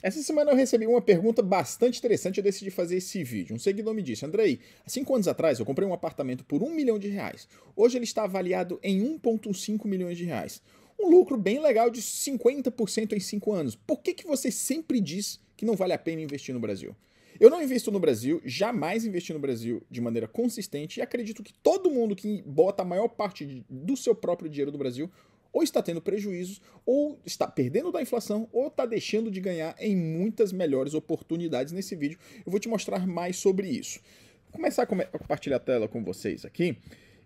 Essa semana eu recebi uma pergunta bastante interessante e decidi fazer esse vídeo. Um seguidor me disse: Andrei, há 5 anos atrás eu comprei um apartamento por 1 milhão de reais. Hoje ele está avaliado em 1,5 milhões de reais. Um lucro bem legal de 50% em 5 anos. Por que, que você sempre diz que não vale a pena investir no Brasil? Eu não invisto no Brasil, jamais investi no Brasil de maneira consistente e acredito que todo mundo que bota a maior parte do seu próprio dinheiro no Brasil ou está tendo prejuízos, ou está perdendo da inflação, ou está deixando de ganhar em muitas melhores oportunidades nesse vídeo. Eu vou te mostrar mais sobre isso. Vou começar a compartilhar a tela com vocês aqui.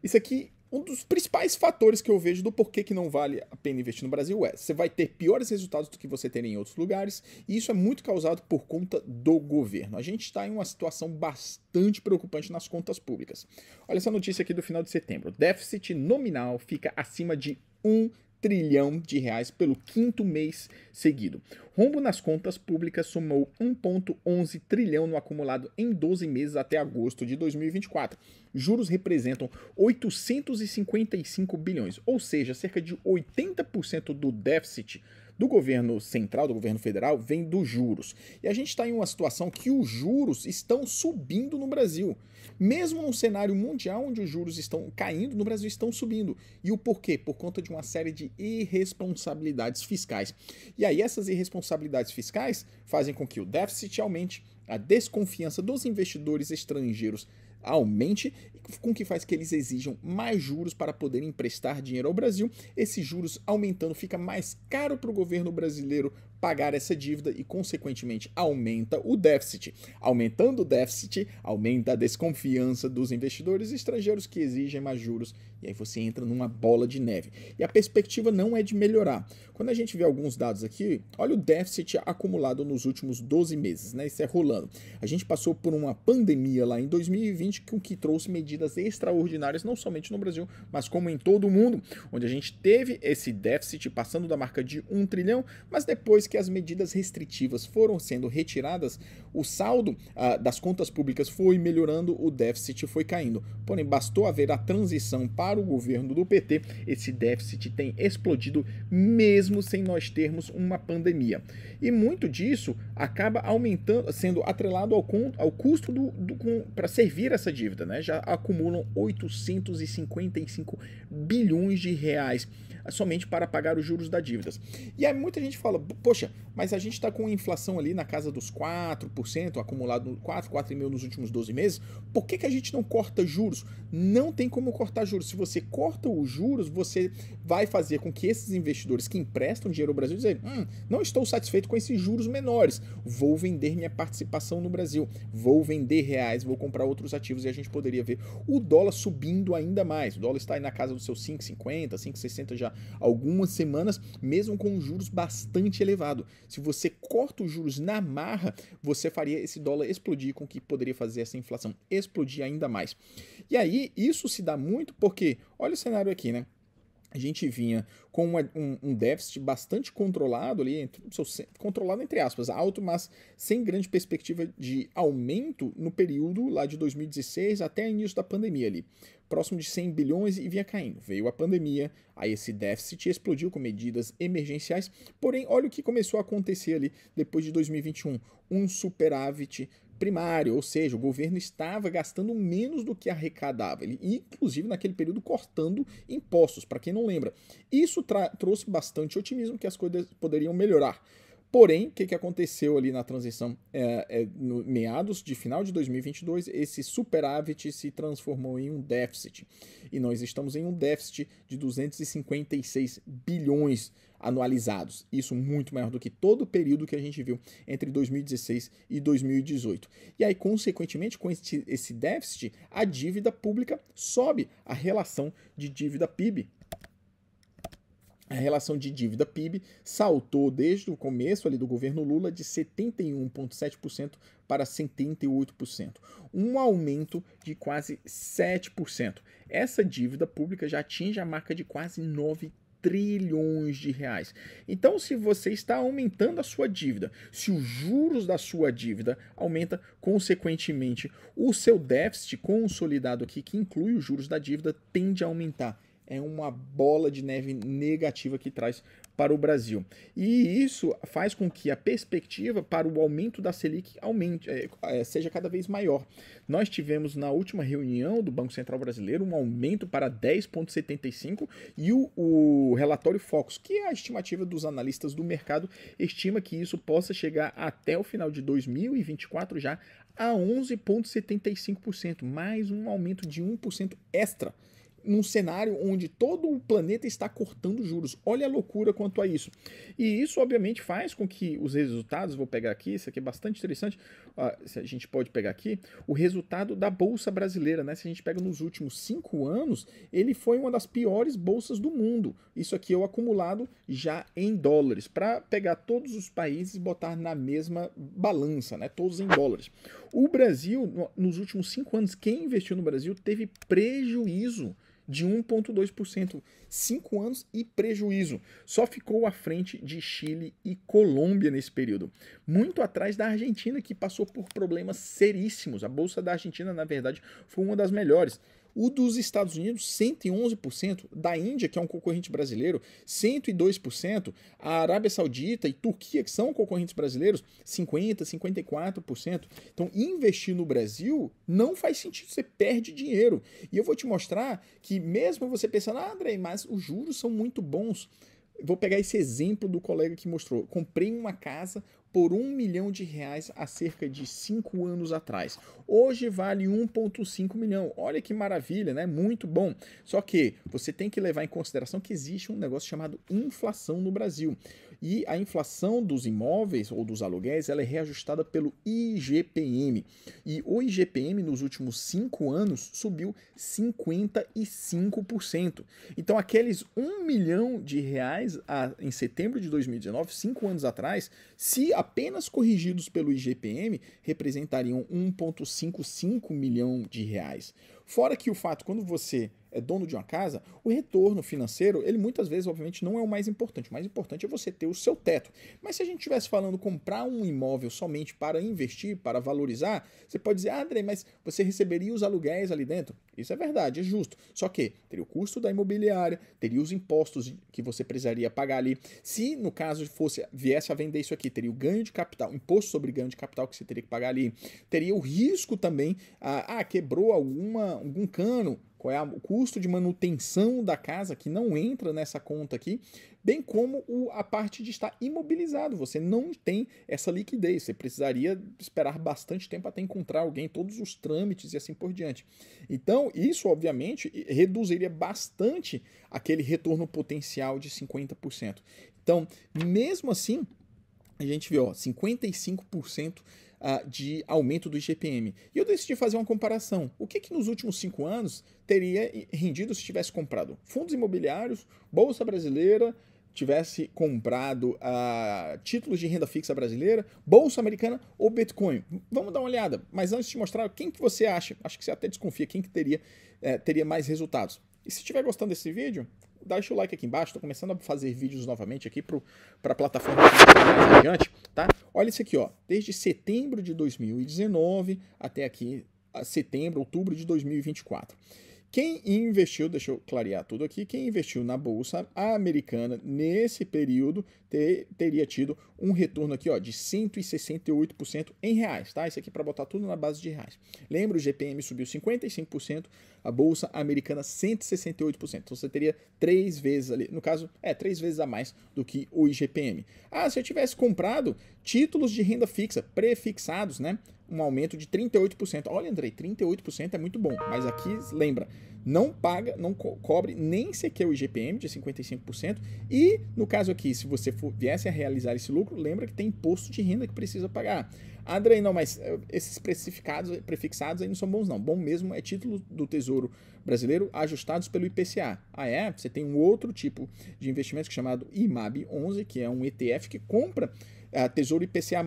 Isso aqui um dos principais fatores que eu vejo do porquê que não vale a pena investir no Brasil é você vai ter piores resultados do que você ter em outros lugares, e isso é muito causado por conta do governo. A gente está em uma situação bastante preocupante nas contas públicas. Olha essa notícia aqui do final de setembro: déficit nominal fica acima de 1 trilhão de reais pelo quinto mês seguido. Rombo nas contas públicas somou 1,11 trilhão no acumulado em 12 meses até agosto de 2024. Juros representam 855 bilhões, ou seja, cerca de 80% do déficit do governo central, do governo federal, vem dos juros. E a gente está em uma situação que os juros estão subindo no Brasil. Mesmo num cenário mundial onde os juros estão caindo, no Brasil estão subindo. E o porquê? Por conta de uma série de irresponsabilidades fiscais. E aí essas irresponsabilidades fiscais fazem com que o déficit aumente, a desconfiança dos investidores estrangeiros aumente com que faz que eles exijam mais juros para poderem emprestar dinheiro ao Brasil. Esses juros aumentando fica mais caro para o governo brasileiro pagar essa dívida e, consequentemente, aumenta o déficit. Aumentando o déficit, aumenta a desconfiança dos investidores estrangeiros que exigem mais juros e aí você entra numa bola de neve. E a perspectiva não é de melhorar. Quando a gente vê alguns dados aqui, olha o déficit acumulado nos últimos 12 meses, né? Isso é rolando. A gente passou por uma pandemia lá em 2020 com que trouxe medidas extraordinárias, não somente no Brasil, mas como em todo o mundo, onde a gente teve esse déficit passando da marca de 1 trilhão, mas depois que as medidas restritivas foram sendo retiradas, o saldo ah, das contas públicas foi melhorando, o déficit foi caindo. Porém, bastou haver a transição para o governo do PT, esse déficit tem explodido mesmo sem nós termos uma pandemia. E muito disso acaba aumentando, sendo atrelado ao, ao custo do, do para servir essa dívida, né? Já acumulam 855 bilhões de reais somente para pagar os juros da dívida. E aí muita gente fala, poxa baixa, mas a gente está com inflação ali na casa dos 4%, acumulado 4, 4,5% nos últimos 12 meses. Por que, que a gente não corta juros? Não tem como cortar juros. Se você corta os juros, você vai fazer com que esses investidores que emprestam dinheiro ao Brasil dizem, hum, não estou satisfeito com esses juros menores, vou vender minha participação no Brasil, vou vender reais, vou comprar outros ativos e a gente poderia ver o dólar subindo ainda mais. O dólar está aí na casa dos seus 5,50, 5,60 já algumas semanas, mesmo com juros bastante elevados elevado. Se você corta os juros na marra, você faria esse dólar explodir, com o que poderia fazer essa inflação explodir ainda mais. E aí, isso se dá muito porque, olha o cenário aqui, né? a gente vinha com uma, um, um, déficit bastante controlado ali, controlado entre aspas, alto, mas sem grande perspectiva de aumento no período lá de 2016 até início da pandemia ali, próximo de 100 bilhões e vinha caindo. Veio a pandemia, aí esse déficit explodiu com medidas emergenciais, porém olha o que começou a acontecer ali depois de 2021, um superávit primário, ou seja, o governo estava gastando menos do que arrecadava, ele, inclusive naquele período cortando impostos, para quem não lembra. Isso trouxe bastante otimismo que as coisas poderiam melhorar. Porém, o que, que aconteceu ali na transição? É, é, no meados de final de 2022, esse superávit se transformou em um déficit. E nós estamos em um déficit de 256 bilhões anualizados. Isso muito maior do que todo o período que a gente viu entre 2016 e 2018. E aí, consequentemente, com esse, esse déficit, a dívida pública sobe, a relação de dívida PIB a relação de dívida PIB saltou desde o começo ali do governo Lula de 71,7% para 78%, um aumento de quase 7%. Essa dívida pública já atinge a marca de quase 9 trilhões de reais. Então, se você está aumentando a sua dívida, se os juros da sua dívida aumenta, consequentemente, o seu déficit consolidado aqui, que inclui os juros da dívida, tende a aumentar é uma bola de neve negativa que traz para o Brasil. E isso faz com que a perspectiva para o aumento da Selic aumente, é, é, seja cada vez maior. Nós tivemos na última reunião do Banco Central Brasileiro um aumento para 10,75 e o, o relatório Focus, que é a estimativa dos analistas do mercado, estima que isso possa chegar até o final de 2024 já a 11,75%, mais um aumento de 1% extra num cenário onde todo o planeta está cortando juros. Olha a loucura quanto a isso. E isso, obviamente, faz com que os resultados, vou pegar aqui, isso aqui é bastante interessante, uh, a gente pode pegar aqui, o resultado da Bolsa Brasileira, né? Se a gente pega nos últimos cinco anos, ele foi uma das piores bolsas do mundo. Isso aqui é o acumulado já em dólares, para pegar todos os países e botar na mesma balança, né? Todos em dólares. O Brasil, no, nos últimos cinco anos, quem investiu no Brasil teve prejuízo de 1,2%, 5 anos e prejuízo. Só ficou à frente de Chile e Colômbia nesse período. Muito atrás da Argentina, que passou por problemas seríssimos. A Bolsa da Argentina, na verdade, foi uma das melhores. O dos Estados Unidos, 111%. Da Índia, que é um concorrente brasileiro, 102%. A Arábia Saudita e Turquia, que são concorrentes brasileiros, 50%, 54%. Então, investir no Brasil não faz sentido, você perde dinheiro. E eu vou te mostrar que, mesmo você pensando, ah, André, mas os juros são muito bons. Vou pegar esse exemplo do colega que mostrou. Comprei uma casa por um milhão de reais há cerca de cinco anos atrás. Hoje vale 1,5 milhão. Olha que maravilha, né? Muito bom. Só que você tem que levar em consideração que existe um negócio chamado inflação no Brasil e a inflação dos imóveis ou dos aluguéis ela é reajustada pelo IGPM. E o IGPM nos últimos cinco anos subiu 55%. Então aqueles um milhão de reais a, ah, em setembro de 2019, cinco anos atrás, se apenas corrigidos pelo IGPM, representariam 1,55 milhão de reais. Fora que o fato, quando você é dono de uma casa, o retorno financeiro, ele muitas vezes, obviamente, não é o mais importante. O mais importante é você ter o seu teto. Mas se a gente estivesse falando comprar um imóvel somente para investir, para valorizar, você pode dizer, ah, André, mas você receberia os aluguéis ali dentro? Isso é verdade, é justo. Só que teria o custo da imobiliária, teria os impostos que você precisaria pagar ali. Se, no caso, fosse viesse a vender isso aqui, teria o ganho de capital, imposto sobre ganho de capital que você teria que pagar ali, teria o risco também, ah, ah quebrou alguma, algum cano, qual é o custo de manutenção da casa, que não entra nessa conta aqui, bem como o, a parte de estar imobilizado. Você não tem essa liquidez, você precisaria esperar bastante tempo até encontrar alguém, todos os trâmites e assim por diante. Então, isso obviamente reduziria bastante aquele retorno potencial de 50%. Então, mesmo assim, a gente vê, ó, 55% ah, de aumento do IGPM. E eu decidi fazer uma comparação. O que, que nos últimos cinco anos teria rendido se tivesse comprado fundos imobiliários, Bolsa Brasileira, tivesse comprado uh, títulos de renda fixa brasileira, bolsa americana ou Bitcoin. Vamos dar uma olhada, mas antes de mostrar quem que você acha, acho que você até desconfia quem que teria, eh, teria mais resultados. E se estiver gostando desse vídeo, deixa o like aqui embaixo. Estou começando a fazer vídeos novamente aqui para a plataforma mais adiante, tá? Olha isso aqui, ó. Desde setembro de 2019 até aqui, setembro, outubro de 2024. Quem investiu, deixa eu clarear tudo aqui, quem investiu na bolsa americana nesse período ter, teria tido um retorno aqui ó, de 168% em reais, tá? Isso aqui para botar tudo na base de reais. Lembra, o GPM subiu 55%, a bolsa americana 168%. Então você teria três vezes ali, no caso, é três vezes a mais do que o IGPM. Ah, se eu tivesse comprado, Títulos de renda fixa prefixados, né? Um aumento de 38%. Olha, Andrei, 38% é muito bom, mas aqui lembra, não paga, não co cobre nem sequer o IGPM de 55%. E no caso aqui, se você for, viesse a realizar esse lucro, lembra que tem imposto de renda que precisa pagar. Adrei não, mas eh, esses precificados, prefixados aí não são bons não. Bom mesmo é título do Tesouro Brasileiro ajustados pelo IPCA. Ah é? Você tem um outro tipo de investimento que é chamado IMAB 11, que é um ETF que compra ah, a Tesouro IPCA+,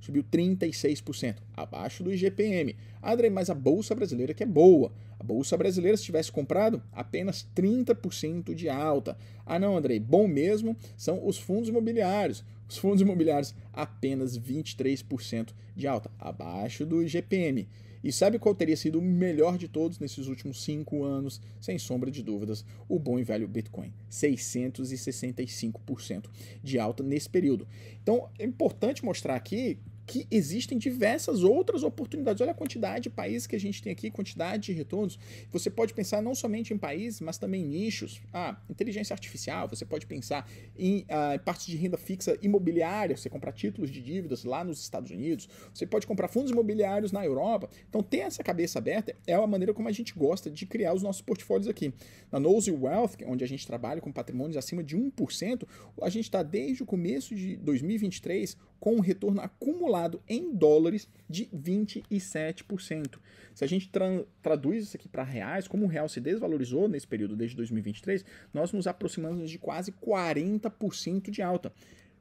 subiu 36%, abaixo do IGPM. Adrei, mas a Bolsa Brasileira que é boa. Bolsa Brasileira, se tivesse comprado, apenas 30% de alta. Ah, não, Andrei, bom mesmo são os fundos imobiliários. Os fundos imobiliários, apenas 23% de alta, abaixo do GPM. E sabe qual teria sido o melhor de todos nesses últimos cinco anos? Sem sombra de dúvidas, o bom e velho Bitcoin. 665% de alta nesse período. Então, é importante mostrar aqui que existem diversas outras oportunidades. Olha a quantidade de países que a gente tem aqui, quantidade de retornos. Você pode pensar não somente em países, mas também em nichos. Ah, inteligência artificial, você pode pensar em ah, partes de renda fixa imobiliária, você comprar títulos de dívidas lá nos Estados Unidos, você pode comprar fundos imobiliários na Europa. Então, ter essa cabeça aberta é a maneira como a gente gosta de criar os nossos portfólios aqui. Na Nose Wealth, é onde a gente trabalha com patrimônios acima de 1%, a gente está desde o começo de 2023 com um retorno acumulado em dólares de 27%. Se a gente tra traduz isso aqui para reais, como o real se desvalorizou nesse período desde 2023, nós nos aproximamos de quase 40% de alta.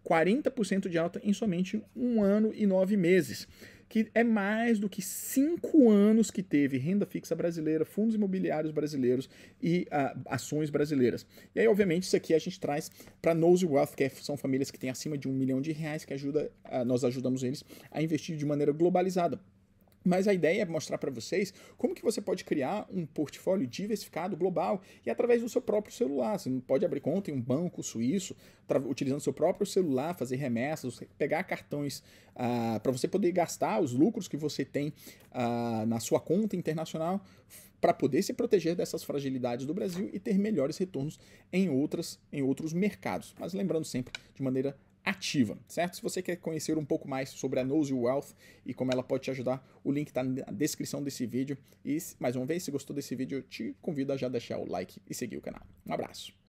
40% de alta em somente um ano e nove meses que é mais do que cinco anos que teve renda fixa brasileira, fundos imobiliários brasileiros e uh, ações brasileiras. E aí, obviamente, isso aqui a gente traz para Nose Wealth, que é, são famílias que têm acima de um milhão de reais, que ajuda, uh, nós ajudamos eles a investir de maneira globalizada. Mas a ideia é mostrar para vocês como que você pode criar um portfólio diversificado global e através do seu próprio celular. Você pode abrir conta em um banco suíço, utilizando seu próprio celular, fazer remessas, pegar cartões ah, para você poder gastar os lucros que você tem ah, na sua conta internacional para poder se proteger dessas fragilidades do Brasil e ter melhores retornos em, outras, em outros mercados. Mas lembrando sempre de maneira ativa, certo? Se você quer conhecer um pouco mais sobre a Nose Wealth e como ela pode te ajudar, o link está na descrição desse vídeo. E mais uma vez, se gostou desse vídeo, te convido a já deixar o like e seguir o canal. Um abraço.